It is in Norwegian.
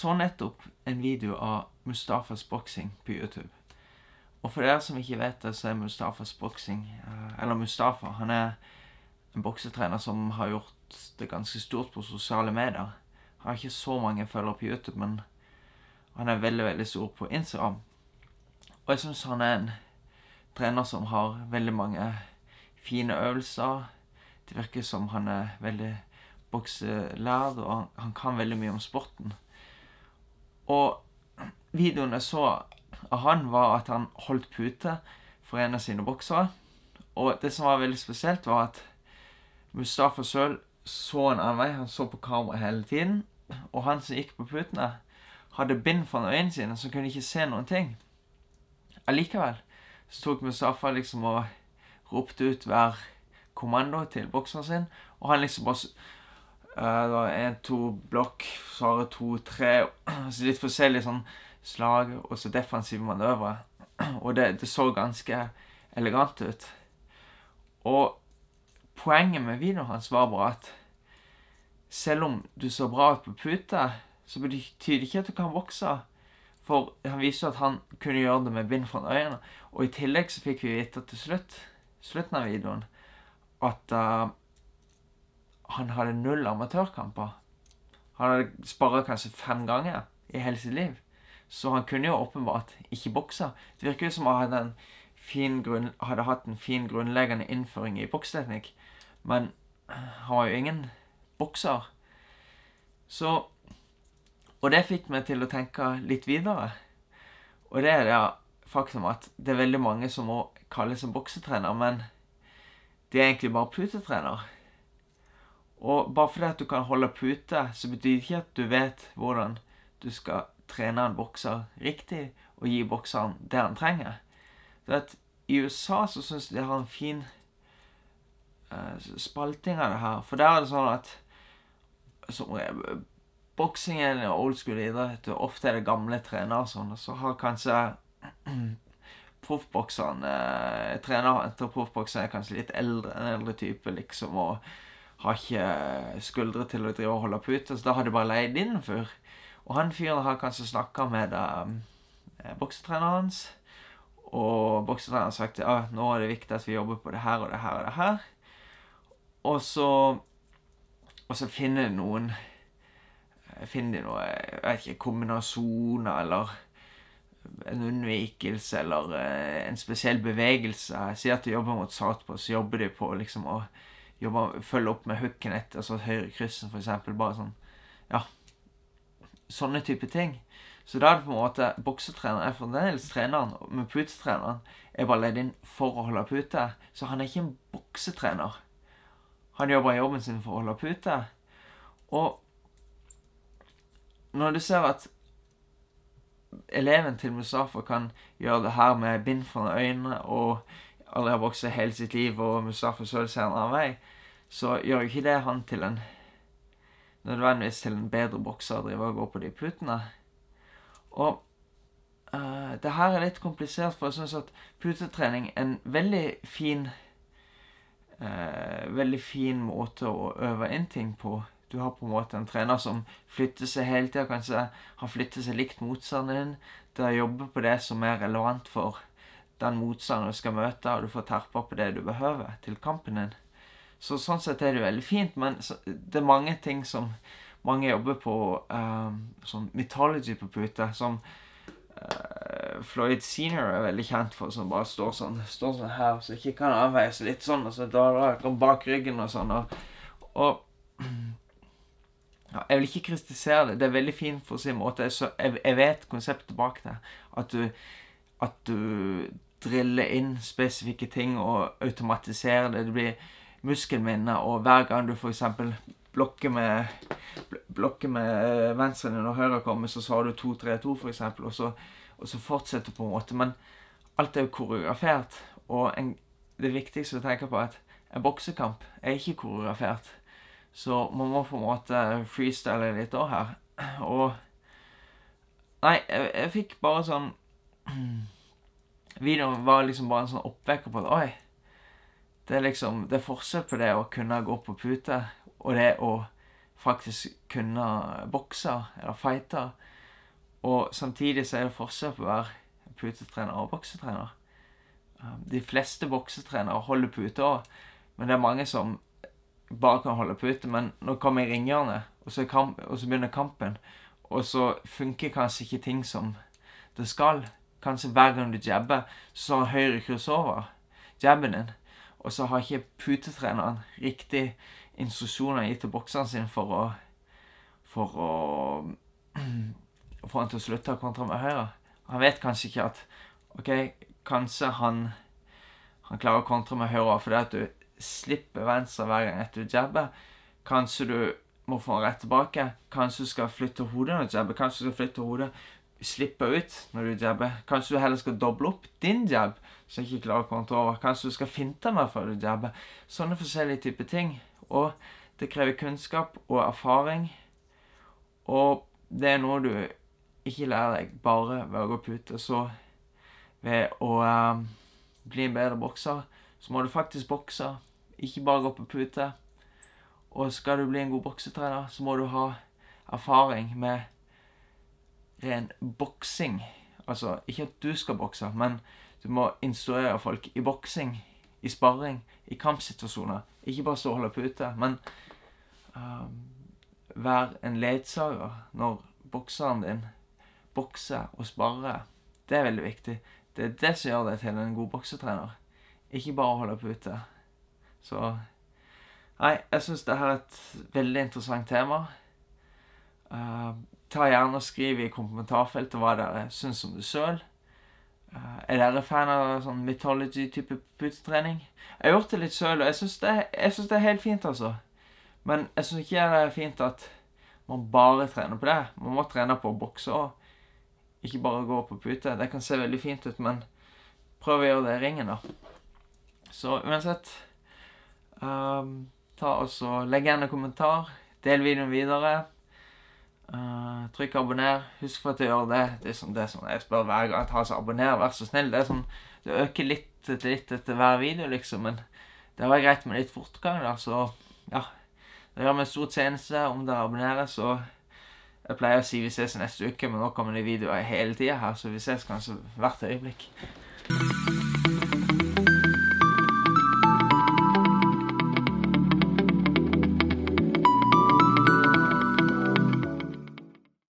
så nettopp en video av Mustafas boksing på YouTube. Og for dere som ikke vet det, så er Mustafas boksing eh, Eller Mustafa, han er en boksetrener som har gjort det ganske stort på sosiale medier. Han har ikke så mange følgere på YouTube, men han er veldig, veldig stor på Instagram. Og jeg syns han er en trener som har veldig mange fine øvelser. Det virker som han er veldig bokselærd, og han, han kan veldig mye om sporten. Og videoen jeg så av han, var at han holdt pute for en av sine boksere. Og det som var veldig spesielt, var at Mustafa sjøl så en annen vei. Han så på kamera hele tiden. Og han som gikk på putene, hadde bind foran øynene sine, så kunne ikke se noen ting. Allikevel så tok Mustafa liksom og ropte ut hver kommando til bokseren sin, og han liksom bare Eh, det var én, to blokk, så har jeg to, tre så Litt forskjellige sånn slag og så defensive manøvre. Og det, det, så ganske elegant ut. Og poenget med videoen hans var bare at selv om du så bra ut på pute, så betyr det ikke at du kan vokse. For han viste jo at han kunne gjøre det med bind foran øynene. Og i tillegg så fikk vi vite til slutt, slutten av videoen, at uh, han hadde null amatørkamper. Han hadde sparra kanskje fem ganger i hele sitt liv. Så han kunne jo åpenbart ikke bokse. Det virker jo som han hadde, grunn, hadde, hatt en fin grunnleggende innføring i bokseteknikk. Men han var jo ingen bokser. Så Og det fikk meg til å tenke litt videre. Og det er det faktum at det er veldig mange som må kalles en boksetrener, men de er egentlig bare putetrener. Og bare fordi at du kan holde pute, så betyr det ikke at du vet hvordan du skal trene en bokser riktig og gi bokseren det han trenger. Det at I USA så syns de har en fin uh, spalting av det her. For der er det sånn at som, altså, uh, Boksing er en old school idrett, og ofte er det gamle trenere og sånn. Og så har kanskje proffbokseren eh, Treneren til proffbokseren er kanskje litt eldre, en eldre type, liksom. og har ikke eh, skuldre til å drive og holde pute, så da har du bare leid inn en fyr. Og han fyren har kanskje snakka med eh, eh, boksetreneren hans, og boksetreneren har sagt at nå er det viktig at vi jobber på det her og det her og det her. Og så, og så finner noen eh, Finner de noe jeg vet ikke, kombinasjoner eller en unnvikelse eller en spesiell bevegelse. Si at de jobber mot Sartpå, så jobber de på liksom å jobbe, følge opp med hooken etter, altså for eksempel, Bare sånn Ja. Sånne type ting. Så da er det på en måte Boksetreneren er fremdeles treneren, men putetreneren er bare ledd inn for å holde pute. Så han er ikke en boksetrener. Han gjør bare jobben sin for å holde pute. Og når du ser at eleven til Mustafa kan gjøre det her med bind foran øynene og aldri har vokst hele sitt liv, og Mustafa så det senere enn meg, så gjør jo ikke det han til en nødvendigvis til en bedre bokser å drive og gå på de putene. Og uh, det her er litt komplisert, for jeg syns at putetrening er en veldig fin uh, Veldig fin måte å øve inn ting på. Du har på en måte en trener som flytter seg hele tida, kanskje har flyttet seg likt motstanderen din. Der jobber på det som er relevant for den motstanderen du skal møte, og du får terpa på det du behøver til kampen din. Så sånn sett er det veldig fint, men det er mange ting som mange jobber på uh, sånn mythology på pute, som uh, Floyd senior er veldig kjent for, som bare står sånn, står sånn her, så ikke kan avveie litt sånn, og så daler han bak ryggen og sånn, og, og ja, jeg vil ikke kritisere det. Det er veldig fint for sin måte. Jeg, jeg, vet konseptet bak det. At du, at du drille inn spesifikke ting og automatisere det. Det blir muskelminner, og hver gang du f.eks. blokker med, blokker med eh, venstre når høyre kommer, så har du 2-3-2 f.eks., og, og så fortsetter på en måte. Men alt er jo koreografert, og en, det viktigste å tenke på er at en boksekamp er ikke koreografert. Så man må på en måte freestyle litt òg her. Og Nei, jeg, jeg fikk bare sånn videoen var liksom bare en sånn oppvekker på at oi, det er liksom Det er forskjell på det å kunne gå på pute og det å faktisk kunne bokse eller fighte. Og samtidig så er det forskjell på å være putetrener og boksetrener. Um, de fleste boksetrenere holder pute òg, men det er mange som bare kan holde pute. Men nå kommer ringerne, og så, og så begynner kampen. Og så funker kanskje ikke ting som det skal. Kanskje hver gang du jabber, så har høyre kryss over jabben din. Og så har ikke putetreneren riktig instruksjoner gitt til bokseren sin for å For å få han til å slutte å kontra med høyre. Han vet kanskje ikke at OK, kanskje han, han klarer å kontra med høyre fordi at du slipper venstre hver gang etter du jabber. Kanskje du må få han rett tilbake. Kanskje du skal flytte hodet når du jabber. Kanskje du skal flytte hodet slippe ut når du jabber. Kanskje du heller skal doble opp din jab, så jeg ikke klarer å kontre over. Kanskje du skal finte meg før du jabber. Sånne forskjellige typer ting. Og det krever kunnskap og erfaring. Og det er noe du ikke lærer deg bare ved å gå pute. Så ved å eh, bli en bedre bokser, så må du faktisk bokse, ikke bare gå på pute. Og skal du bli en god boksetrener, så må du ha erfaring med ren boksing. Altså ikke at du skal bokse, men du må instruere folk i boksing, i sparring, i kampsituasjoner. Ikke bare stå og holde pute, men uh, vær en ledsager når bokseren din bokser og sparrer. Det er veldig viktig. Det er det som gjør deg til en god boksetrener. Ikke bare å holde pute. Så Nei, jeg syns dette er et veldig interessant tema. Uh, ta gjerne og skriv i kommentarfeltet hva dere syns om det sjøl. Eh, er dere fan av sånn mythology-type putetrening? Jeg har gjort det litt sjøl, og jeg syns det, det, er helt fint, altså. Men jeg syns ikke det er fint at man bare trener på det. Man må trene på å bokse òg. Ikke bare gå på pute. Det kan se veldig fint ut, men prøv å gjøre det i ringen, da. Så uansett um, Ta også Legg igjen en kommentar. Del videoen videre. Uh, trykk 'abonner'. Husk for at jeg gjør det. Det er sånn, det er sånn jeg spør hver gang jeg tar seg 'abonner', vær så snill. Det er sånn, det øker litt etter litt etter hver video, liksom. Men det var greit med litt fortgang, da. Så ja. Det gjør meg en stor tjeneste om dere abonnerer, så jeg pleier å si vi ses neste uke, men nå kommer det videoer hele tida her, så vi ses kanskje hvert øyeblikk.